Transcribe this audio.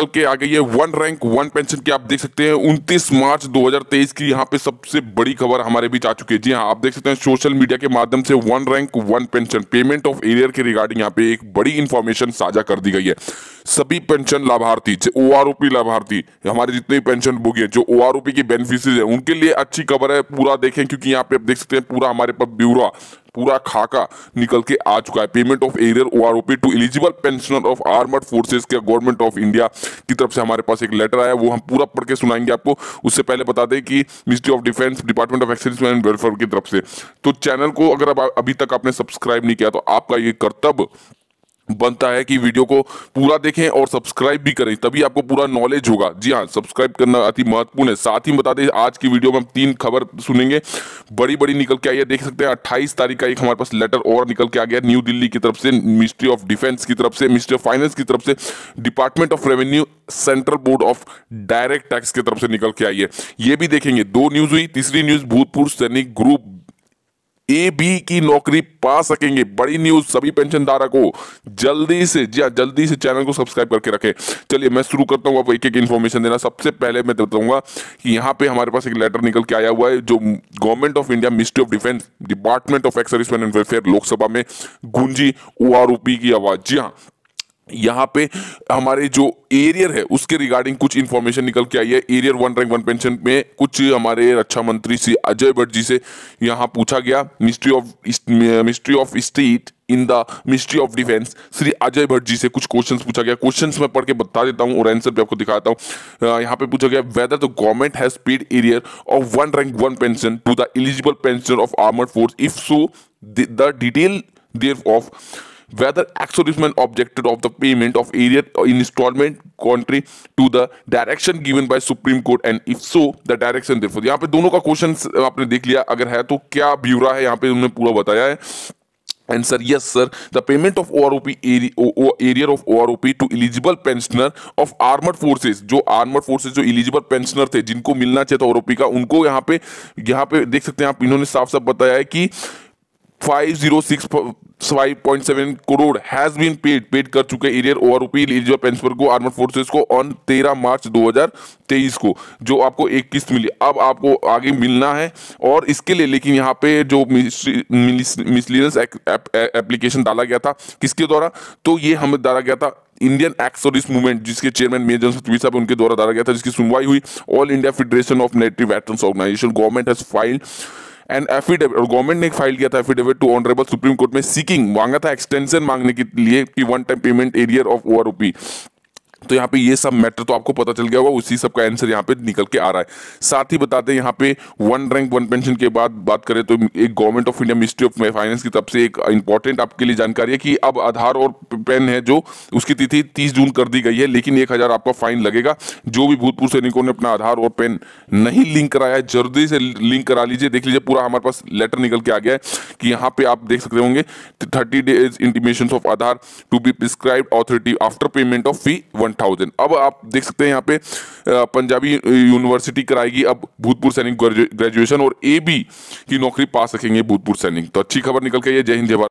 निकल के आ गई है वन रैंक वन पेंशन की आप देख सकते हैं उनतीस मार्च 2023 की यहाँ पे सबसे बड़ी खबर हमारे बीच आ चुकी है जी हाँ आप देख सकते हैं सोशल मीडिया के माध्यम से one rank one pension payment of arrear के रिगार्डिंग यहाँ पे एक बड़ी इन्फॉर्मेशन साझा कर दी गई है सभी पेंशन लाभार्थी ओ आर लाभार्थी हमारे जितने भी पेंशन भोगी है जो ओ आर के बेनिफिशियरी हैं उनके लिए अच्छी खबर है पूरा देखें क्योंकि यहाँ पे आप देख सकते हैं पूरा हमारे पास ब्यूरो पूरा खाका निकल के आ चुका है payment of arrear O R OP to eligible pensioner of armed forces के गवर्नमेंट ऑफ इंडिया की तरफ से हमारे पास एक लेटर आया वो हम पूरा पढ़ के सुनाएंगे आपको उससे पहले बता दें कि ministry of defence department of excise and welfare की तरफ से तो चैनल को अगर अभी तक आपने सब्सक्राइब नहीं किया तो आपका ये कर्तव्य बनता है कि वीडियो को पूरा देखें और सब्सक्राइब भी करें तभी आपको पूरा नॉलेज होगा जी हाँ सब्सक्राइब करना अति महत्वपूर्ण है साथ ही बता दें आज की वीडियो में हम तीन खबर सुनेंगे बड़ी बड़ी निकल के आई है देख सकते हैं अट्ठाईस तारीख का एक हमारे पास लेटर और निकल के आ गया न्यू दिल्ली की तरफ से मिनिस्ट्री ऑफ डिफेंस की तरफ से मिनिस्ट्री ऑफ फाइनेंस की तरफ से department of revenue central board of direct tax की तरफ से निकल के आई है ये भी देखेंगे दो न्यूज हुई तीसरी न्यूज भूतपूर्व सैनिक ग्रुप ए बी की नौकरी पा सकेंगे बड़ी न्यूज सभी पेंशन धारक को जल्दी से जी हाँ, जल्दी से चैनल को सब्सक्राइब करके रखें चलिए मैं शुरू करता हूँ आप एक एक इन्फॉर्मेशन देना सबसे पहले मैं बताऊंगा कि यहाँ पे हमारे पास एक लेटर निकल के आया हुआ है जो government of India ministry of defence department of ex and welfare Lok Sabha में गूंजी ओ की आवाज जी हाँ यहाँ पे हमारे जो एरियर है उसके रिगार्डिंग कुछ इन्फॉर्मेशन निकल के आई है arrear one rank one pension में कुछ हमारे रक्षा मंत्री श्री अजय भट्ट जी से यहाँ पूछा गया ministry of ministry of state in the ministry of defence Shri Ajay Bhatt ji से कुछ क्वेश्चन पूछा गया क्वेश्चन मैं पढ़ के बता देता हूँ और आंसर भी आपको दिखाता हूँ यहाँ पे पूछा गया whether the government has paid arrear of one rank one pension to the eligible pension of armoured force if so the detail there of whether axorissement objected of the payment of area in installment contrary to the direction given by supreme court and if so the direction therefore yahan pe dono ka question aapne dekh liya agar hai to kya bureau hai yahan pe उन्होंने pura bataya hai answer yes, sir, the payment of OROP area, of OROP to eligible pensioner of armed forces, jo armed forces jo eligible pensioner the jinko milna chahiye था OROP ka unko yahan pe yahan pe dekh sakte hain aap inhone saaf saaf bataya hai ki 506 zero six 5.7 crore has been paid paid कर चुके arrear over ओपील reserve pension को armed forces को on 13 March 2023 को जो आपको एक किस्त मिली अब आपको आगे मिलना है और इसके लिए लेकिन यहाँ पे जो मिसलिनियस एप्लीकेशन डाला गया था किसके द्वारा तो ये हमें डाला गया था इंडियन एक्सोरिस्ट मूवमेंट जिसके चेयरमैन मेजर सतवी साहब उनके द्वारा डाला गया था जिसकी सुनवाई हुई all India federation of native veterans organisation government has filed and affidavit और गवर्नमेंट ने एक फाइल किया था affidavit to honourable supreme court में सीकिंग मांगा था एक्सटेंशन मांगने के लिए कि one time payment arrear of OROP तो यहाँ पे ये सब मैटर तो आपको पता चल गया होगा उसी सब का आंसर यहाँ पे निकल के आ रहा है साथ ही बताते हैं यहाँ पे वन रैंक वन पेंशन के बाद बात करें तो एक government of India ministry of finance की तरफ से एक इंपॉर्टेंट आपके लिए जानकारी है कि अब आधार और पेन है जो उसकी तिथि तीस जून कर दी गई है लेकिन एक आपका फाइन लगेगा जो भी भूतपूर्व सैनिकों ने अपना आधार और पेन नहीं लिंक कराया जल्दी से लिंक करा लीजिए देख लीजिए पूरा हमारे पास लेटर निकल के आ गया है कि यहाँ पे आप देख सकते होंगे thirty days intimation of Aadhaar to be prescribe authority after payment of fee one thousand अब आप देख सकते हैं यहाँ पे पंजाबी यूनिवर्सिटी कराएगी अब भूतपूर्व सैनिक ग्रेजुएशन और ए बी की नौकरी पा सकेंगे भूतपूर्व सैनिक तो अच्छी खबर निकल के जय हिंद जय